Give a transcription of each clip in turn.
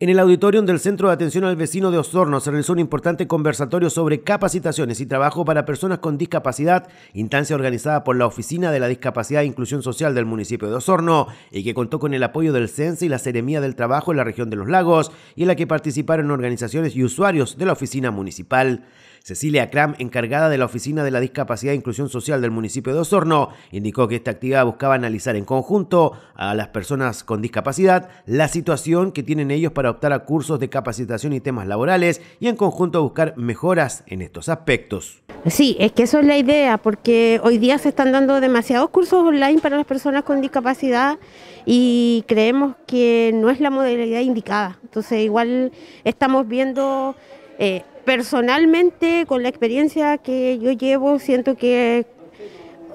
En el auditorium del Centro de Atención al Vecino de Osorno se realizó un importante conversatorio sobre capacitaciones y trabajo para personas con discapacidad, instancia organizada por la Oficina de la Discapacidad e Inclusión Social del municipio de Osorno y que contó con el apoyo del CENSE y la Seremía del Trabajo en la región de los lagos y en la que participaron organizaciones y usuarios de la oficina municipal. Cecilia Cram, encargada de la Oficina de la Discapacidad e Inclusión Social del municipio de Osorno, indicó que esta actividad buscaba analizar en conjunto a las personas con discapacidad la situación que tienen ellos para optar a cursos de capacitación y temas laborales y en conjunto buscar mejoras en estos aspectos. Sí, es que eso es la idea, porque hoy día se están dando demasiados cursos online para las personas con discapacidad y creemos que no es la modalidad indicada. Entonces igual estamos viendo eh, personalmente, con la experiencia que yo llevo, siento que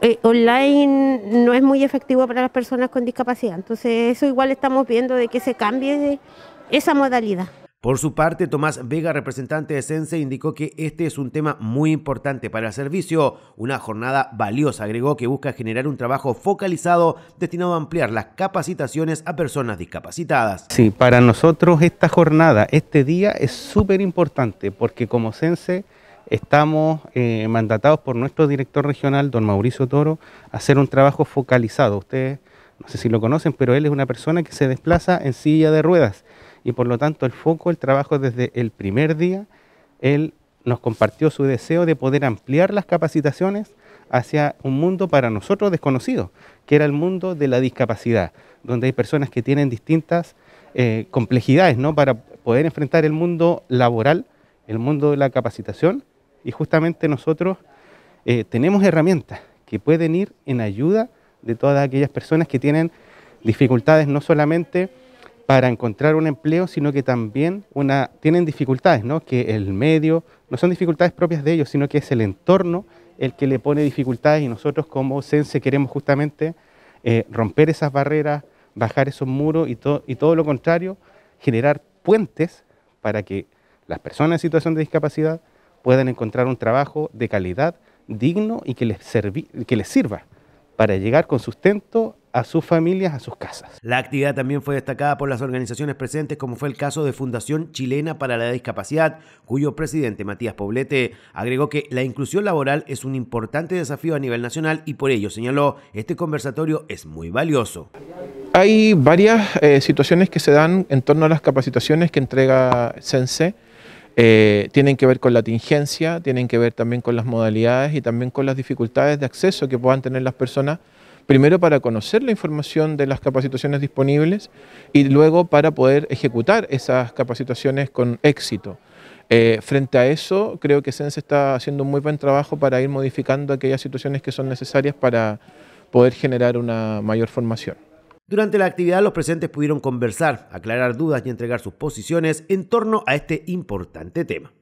eh, online no es muy efectivo para las personas con discapacidad. Entonces, eso igual estamos viendo de que se cambie esa modalidad. Por su parte, Tomás Vega, representante de Sense, indicó que este es un tema muy importante para el servicio, una jornada valiosa, agregó que busca generar un trabajo focalizado destinado a ampliar las capacitaciones a personas discapacitadas. Sí, para nosotros esta jornada, este día es súper importante porque como Sense estamos eh, mandatados por nuestro director regional, don Mauricio Toro, a hacer un trabajo focalizado. Ustedes, no sé si lo conocen, pero él es una persona que se desplaza en silla de ruedas y por lo tanto el foco, el trabajo desde el primer día, él nos compartió su deseo de poder ampliar las capacitaciones hacia un mundo para nosotros desconocido, que era el mundo de la discapacidad, donde hay personas que tienen distintas eh, complejidades ¿no? para poder enfrentar el mundo laboral, el mundo de la capacitación, y justamente nosotros eh, tenemos herramientas que pueden ir en ayuda de todas aquellas personas que tienen dificultades no solamente para encontrar un empleo, sino que también una, tienen dificultades, ¿no? que el medio, no son dificultades propias de ellos, sino que es el entorno el que le pone dificultades y nosotros como CENSE queremos justamente eh, romper esas barreras, bajar esos muros y, y todo lo contrario, generar puentes para que las personas en situación de discapacidad puedan encontrar un trabajo de calidad, digno y que les, que les sirva para llegar con sustento a sus familias, a sus casas. La actividad también fue destacada por las organizaciones presentes, como fue el caso de Fundación Chilena para la Discapacidad, cuyo presidente Matías Poblete agregó que la inclusión laboral es un importante desafío a nivel nacional y por ello señaló, este conversatorio es muy valioso. Hay varias eh, situaciones que se dan en torno a las capacitaciones que entrega Sense eh, tienen que ver con la tingencia, tienen que ver también con las modalidades y también con las dificultades de acceso que puedan tener las personas, primero para conocer la información de las capacitaciones disponibles y luego para poder ejecutar esas capacitaciones con éxito. Eh, frente a eso, creo que SENSE está haciendo un muy buen trabajo para ir modificando aquellas situaciones que son necesarias para poder generar una mayor formación. Durante la actividad los presentes pudieron conversar, aclarar dudas y entregar sus posiciones en torno a este importante tema.